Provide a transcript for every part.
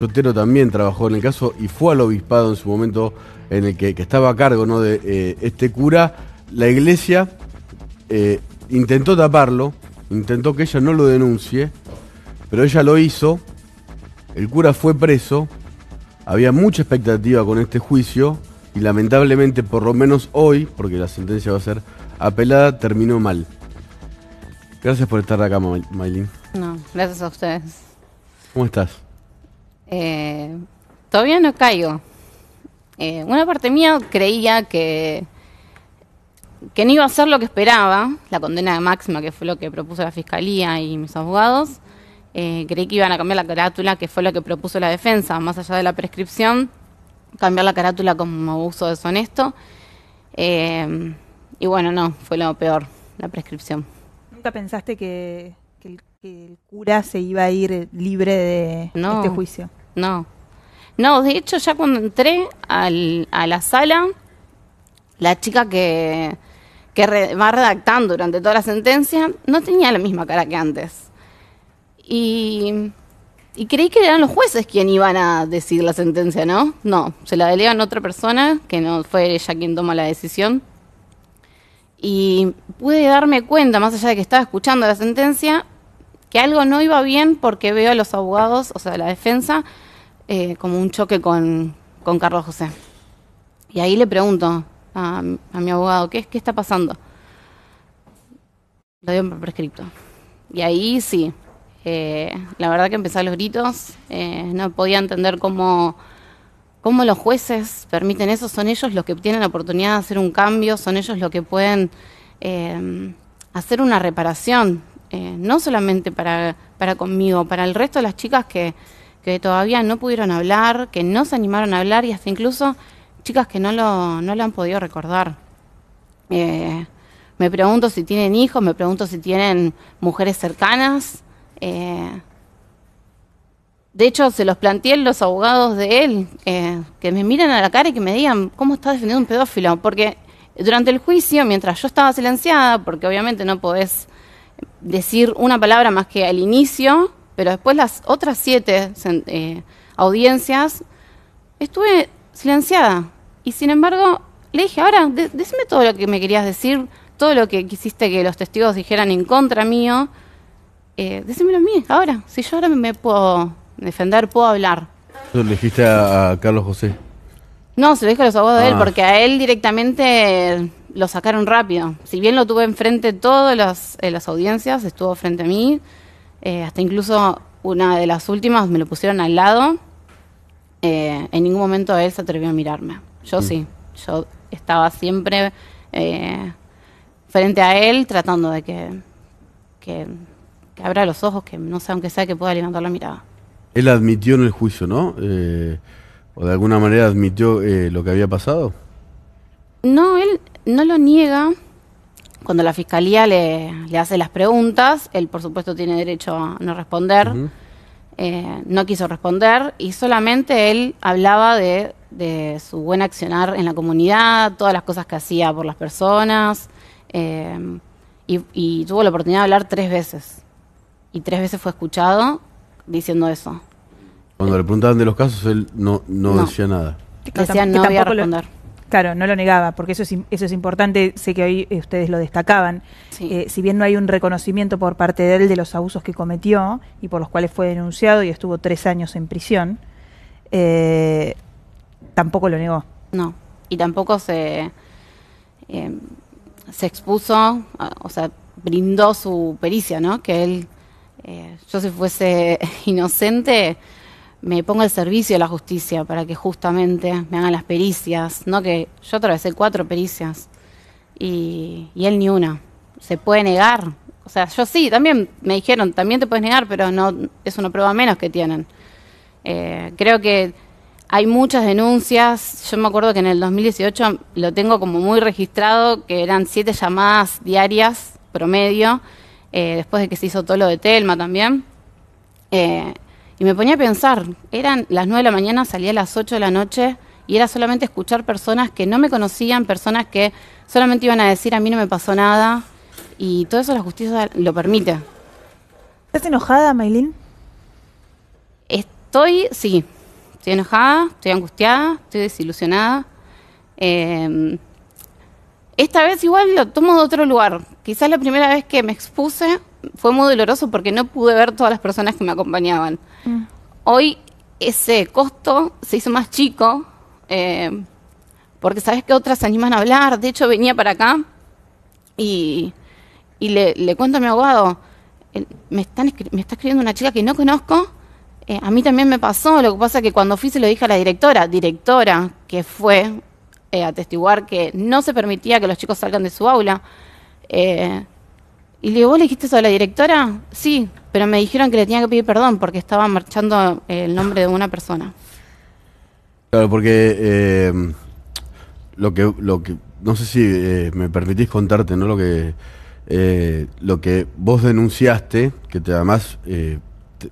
Sotero también trabajó en el caso y fue al obispado en su momento en el que, estaba a cargo ¿no? de eh, este cura. La iglesia eh, intentó taparlo, intentó que ella no lo denuncie, pero ella lo hizo. El cura fue preso. Había mucha expectativa con este juicio y lamentablemente, por lo menos hoy, porque la sentencia va a ser apelada, terminó mal. Gracias por estar acá, Maylin. No, gracias a ustedes. ¿Cómo estás? Eh, todavía no caigo. Eh, una parte mía creía que, que no iba a ser lo que esperaba, la condena de máxima, que fue lo que propuso la fiscalía y mis abogados. Eh, creí que iban a cambiar la carátula, que fue lo que propuso la defensa, más allá de la prescripción, cambiar la carátula como abuso deshonesto. Eh, y bueno, no, fue lo peor, la prescripción. ¿Nunca pensaste que, el, cura se iba a ir libre de este juicio? No. No, de hecho, ya cuando entré a la sala, la chica que, va redactando durante toda la sentencia no tenía la misma cara que antes. Y, y creí que eran los jueces quienes iban a decir la sentencia, ¿no? No, se la delegan a otra persona, que no fue ella quien toma la decisión. Y pude darme cuenta, más allá de que estaba escuchando la sentencia, que algo no iba bien porque veo a los abogados, o sea, la defensa, eh, como un choque con, Carlos José. Y ahí le pregunto a, mi abogado, ¿qué, ¿qué está pasando? Lo dio prescripto. Y ahí sí, eh, la verdad que empezaron los gritos, eh, no podía entender cómo, los jueces permiten eso, son ellos los que tienen la oportunidad de hacer un cambio, son ellos los que pueden hacer una reparación eh, no solamente para, para conmigo, para el resto de las chicas que, que todavía no pudieron hablar, que no se animaron a hablar y hasta incluso chicas que no lo, no lo han podido recordar. Eh, me pregunto si tienen hijos, me pregunto si tienen mujeres cercanas. Eh, de hecho, se los planteé los abogados de él, que me miran a la cara y que me digan, ¿cómo está defendiendo un pedófilo? Porque durante el juicio, mientras yo estaba silenciada, porque obviamente no podés decir una palabra más que al inicio, pero después las otras siete eh, audiencias estuve silenciada. Y sin embargo, le dije, ahora, de decime todo lo que me querías decir, todo lo que quisiste que los testigos dijeran en contra mío. Eh, decímelo a mí, ahora. Si yo ahora me puedo defender, puedo hablar. le dijiste a, Carlos José? No, se lo dije a los abogados de él, ah. porque a él directamente lo sacaron rápido. Si bien lo tuve enfrente todas las, eh, audiencias, estuvo frente a mí, eh, hasta incluso una de las últimas me lo pusieron al lado, eh, en ningún momento él se atrevió a mirarme. Yo mm. sí, yo estaba siempre frente a él tratando de que, que, que, abra los ojos, que no sé, aunque sea que pueda levantar la mirada. Él admitió en el juicio, ¿no? o de alguna manera admitió lo que había pasado. No, él, no lo niega. Cuando la fiscalía le, hace las preguntas, él por supuesto tiene derecho a no responder. Eh, no quiso responder y solamente él hablaba de, su buen accionar en la comunidad, todas las cosas que hacía por las personas. Eh, y, tuvo la oportunidad de hablar tres veces. Y tres veces fue escuchado diciendo eso. Cuando le preguntaban de los casos, él no, no. decía nada. Decía no voy a responder. Claro, no lo negaba, porque eso es, eso es importante, sé que hoy eh, ustedes lo destacaban. Eh, si bien no hay un reconocimiento por parte de él de los abusos que cometió y por los cuales fue denunciado y estuvo tres años en prisión, eh, tampoco lo negó. No, y tampoco se, em, se expuso, o sea, brindó su pericia, ¿no? Que él, yo si fuese inocente, me ponga al servicio de la justicia para que justamente me hagan las pericias, no que yo atravesé cuatro pericias y, él ni una. Se puede negar. O sea, yo sí, también me dijeron, también te puedes negar, pero no es una prueba menos que tienen. Eh, creo que hay muchas denuncias. Yo me acuerdo que en el 2018 lo tengo como muy registrado, que eran siete llamadas diarias promedio, eh, después de que se hizo todo lo de Telma también. Eh, y me ponía a pensar, eran las 9 de la mañana, salía a las 8 de la noche y era solamente escuchar personas que no me conocían, personas que solamente iban a decir a mí no me pasó nada y todo eso la justicia lo permite. ¿Estás enojada, Maylin? Estoy, sí, estoy enojada, estoy angustiada, estoy desilusionada. Em, esta vez igual lo tomo de otro lugar. Quizás la primera vez que me expuse fue muy doloroso porque no pude ver todas las personas que me acompañaban. Mm. Hoy ese costo se hizo más chico, eh, porque sabes que otras se animan a hablar. De hecho, venía para acá y, y le, cuento a mi abogado, eh, me, están, me está escribiendo una chica que no conozco. Eh, a mí también me pasó, lo que pasa que cuando fui se lo dije a la directora, directora que fue a atestiguar que no se permitía que los chicos salgan de su aula. Y le digo, ¿vos le dijiste eso a la directora? Sí, pero me dijeron que le tenía que pedir perdón porque estaba marchando eh, el nombre de una persona. Claro, porque eh, lo que lo que no sé si eh, me permitís contarte, ¿no? Lo que lo que vos denunciaste, que te además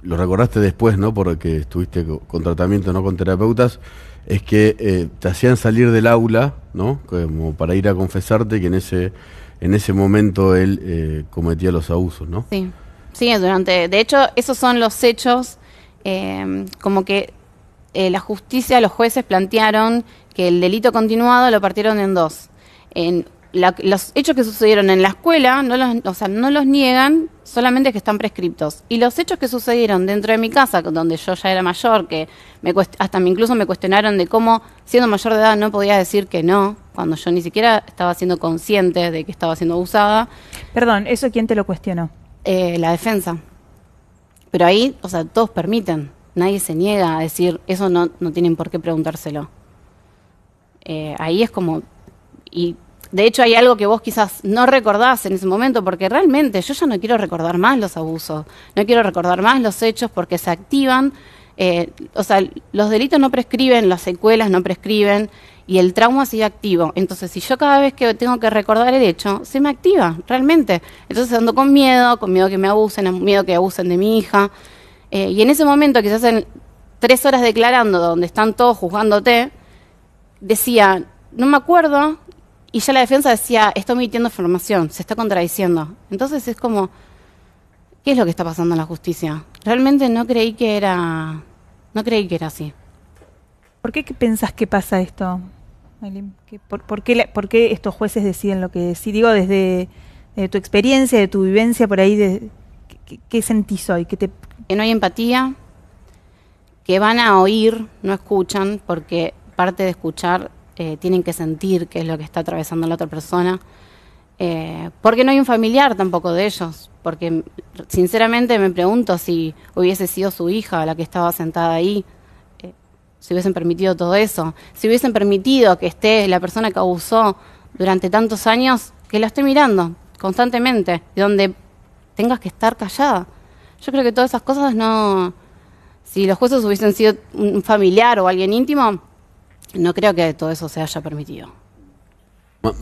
lo recordaste después, ¿no? Porque estuviste con tratamiento, no con terapeutas, es que te hacían salir del aula, ¿no? Como para ir a confesarte que en ese en ese momento él eh, cometía los abusos, ¿no? Sí, sí, durante, de hecho, esos son los hechos, eh, como que eh, la justicia, los jueces plantearon que el delito continuado lo partieron en dos. En los hechos que sucedieron en la escuela, no los, o sea, no los niegan, solamente que están prescriptos. Y los hechos que sucedieron dentro de mi casa, donde yo ya era mayor, que me hasta incluso me cuestionaron de cómo, siendo mayor de edad, no podía decir que no, cuando yo ni siquiera estaba siendo consciente de que estaba siendo abusada. Perdón, ¿eso quién te lo cuestionó? Eh, la defensa. Pero ahí, o sea, todos permiten. Nadie se niega a decir, eso no, no tienen por qué preguntárselo. Eh, ahí es como, y de hecho, hay algo que vos quizás no recordás en ese momento, porque realmente yo ya no quiero recordar más los abusos, no quiero recordar más los hechos porque se activan, eh, o sea, los delitos no prescriben, las secuelas no prescriben y el trauma sigue activo. Entonces, si yo cada vez que tengo que recordar el hecho, se me activa, realmente. Entonces ando con miedo, con miedo que me abusen, miedo que abusen de mi hija. Eh, y en ese momento, quizás en tres horas declarando, donde están todos juzgándote, decía, no me acuerdo, y ya la defensa decía, está omitiendo información, se está contradiciendo. Entonces es como, ¿qué es lo que está pasando en la justicia? Realmente no creí que era, no creí que era así. ¿Por qué pensás que pasa esto, ¿Por, qué estos jueces deciden lo que deciden? Digo, desde, tu experiencia, de tu vivencia por ahí, de, ¿qué, sentís hoy? te... Que no hay empatía, que van a oír, no escuchan, porque parte de escuchar eh, tienen que sentir qué es lo que está atravesando la otra persona. Eh, porque no hay un familiar tampoco de ellos, porque sinceramente me pregunto si hubiese sido su hija la que estaba sentada ahí, eh, si hubiesen permitido todo eso, si hubiesen permitido que esté la persona que abusó durante tantos años, que la esté mirando constantemente, donde tengas que estar callada. Yo creo que todas esas cosas no... Si los jueces hubiesen sido un familiar o alguien íntimo, no creo que todo eso se haya permitido.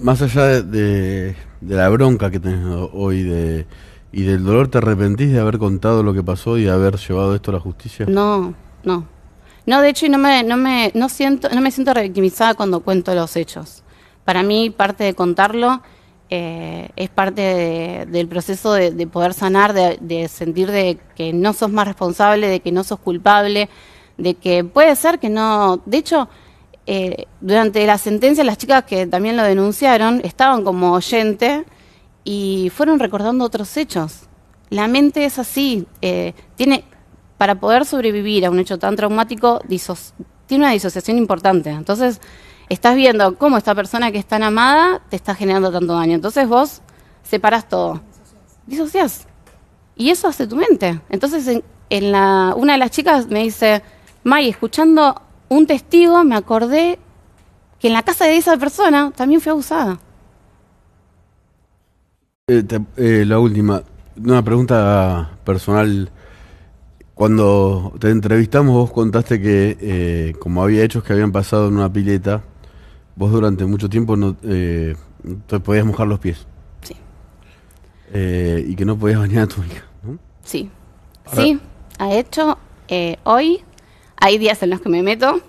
Más allá de, la bronca que tenés hoy y del dolor, ¿te arrepentís de haber contado lo que pasó y de haber llevado esto a la justicia? No, no. No, de hecho, no me, no me, siento, no me siento revictimizada cuando cuento los hechos. Para mí, parte de contarlo eh, es parte del proceso de, poder sanar, de, de, sentir de que no sos más responsable, de que no sos culpable, de que puede ser que no. De hecho, eh, durante la sentencia las chicas que también lo denunciaron estaban como oyente y fueron recordando otros hechos. La mente es así, eh, tiene para poder sobrevivir a un hecho tan traumático tiene una disociación importante. Entonces estás viendo cómo esta persona que es tan amada te está generando tanto daño. Entonces vos separás todo, disocias y eso hace tu mente. Entonces la, una de las chicas me dice, May, escuchando un testigo, me acordé que en la casa de esa persona también fue abusada. Eh, eh, la última, una pregunta personal. Cuando te entrevistamos vos contaste que eh, como había hechos que habían pasado en una pileta, vos durante mucho tiempo no te podías mojar los pies. Sí. y que no podías bañar a tu hija. Sí. sí, ha hecho hoy hay días en los que me meto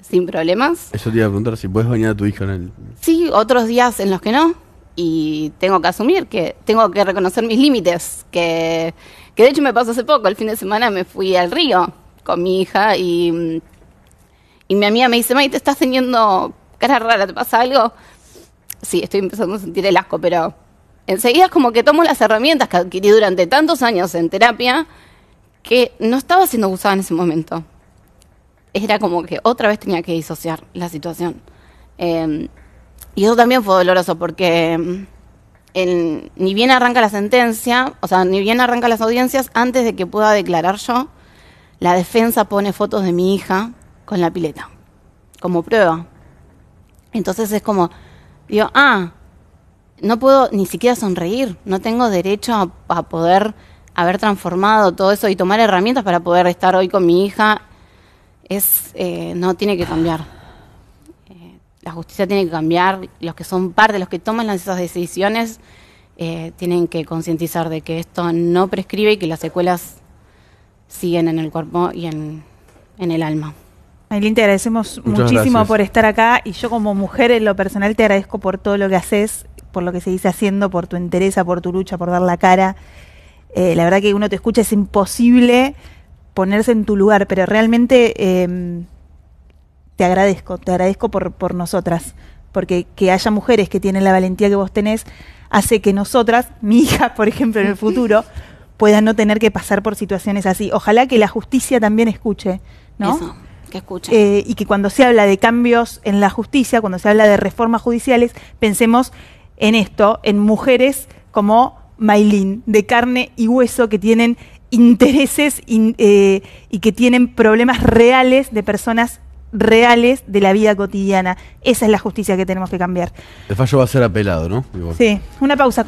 sin problemas. Eso te iba a preguntar si puedes bañar a tu hija en el. Sí, otros días en los que no. Y tengo que asumir que tengo que reconocer mis límites. Que, de hecho me pasó hace poco. El fin de semana me fui al río con mi hija y, mm, y mi amiga me dice: May, te estás teniendo cara rara, ¿te pasa algo? Sí, estoy empezando a sentir el asco, pero enseguida es como que tomo las herramientas que adquirí durante tantos años en terapia que no estaba siendo usada en ese momento era como que otra vez tenía que disociar la situación. Em, y eso también fue doloroso porque em, ni bien arranca la sentencia, o sea, ni bien arranca las audiencias, antes de que pueda declarar yo, la defensa pone fotos de mi hija con la pileta, como prueba. Entonces es como, digo, ah, no puedo ni siquiera sonreír, no tengo derecho a poder haber transformado todo eso y tomar herramientas para poder estar hoy con mi hija es eh, no tiene que cambiar. Eh, la justicia tiene que cambiar. Los que son parte, los que toman esas decisiones, eh, tienen que concientizar de que esto no prescribe y que las secuelas siguen en el cuerpo y en, el alma. Aileen, te agradecemos muchísimo por estar acá y yo como mujer en lo personal te agradezco por todo lo que haces, por lo que se dice haciendo, por tu entereza, por tu lucha, por dar la cara. la verdad que uno te escucha, es imposible ponerse en tu lugar, pero realmente em, te agradezco, te agradezco por, por nosotras, porque que haya mujeres que tienen la valentía que vos tenés hace que nosotras, mi hija, por ejemplo, en el futuro, puedan no tener que pasar por situaciones así. Ojalá que la justicia también escuche, ¿no? Eso, que escuche. Eh, y que cuando se habla de cambios en la justicia, cuando se habla de reformas judiciales, pensemos en esto, en mujeres como Maylin, de carne y hueso, que tienen intereses eh, y que tienen problemas reales de personas reales de la vida cotidiana. Esa es la justicia que tenemos que cambiar. El fallo va a ser apelado, ¿no? Sí, una pausa.